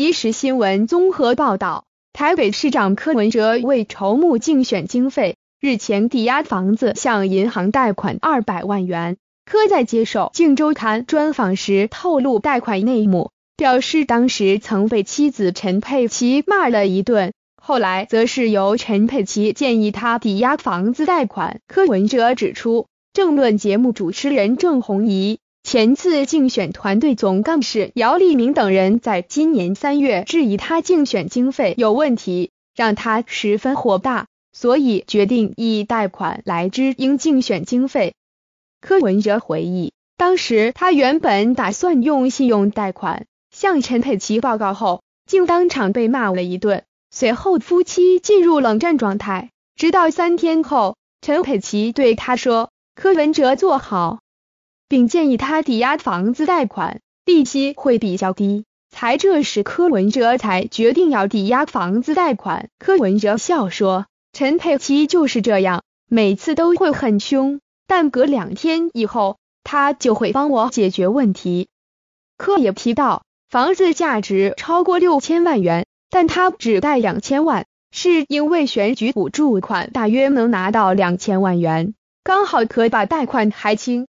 即时新闻综合报道，台北市长柯文哲为筹募竞选经费，日前抵押房子向银行贷款二百万元。柯在接受《荆州刊》专访时透露贷款内幕，表示当时曾被妻子陈佩琪骂了一顿，后来则是由陈佩琪建议他抵押房子贷款。柯文哲指出，政论节目主持人郑红怡前次竞选团队总干事姚立明等人在今年三月质疑他竞选经费有问题，让他十分火大，所以决定以贷款来支应竞选经费。柯文哲回忆，当时他原本打算用信用贷款，向陈佩琪报告后，竟当场被骂了一顿，随后夫妻进入冷战状态，直到三天后，陈佩琪对他说：“柯文哲，做好。”并建议他抵押房子贷款，利息会比较低。才这时，柯文哲才决定要抵押房子贷款。柯文哲笑说：“陈佩琪就是这样，每次都会很凶，但隔两天以后，他就会帮我解决问题。”柯也提到，房子价值超过六千万元，但他只贷两千万，是因为选举补助款大约能拿到两千万元，刚好可把贷款还清。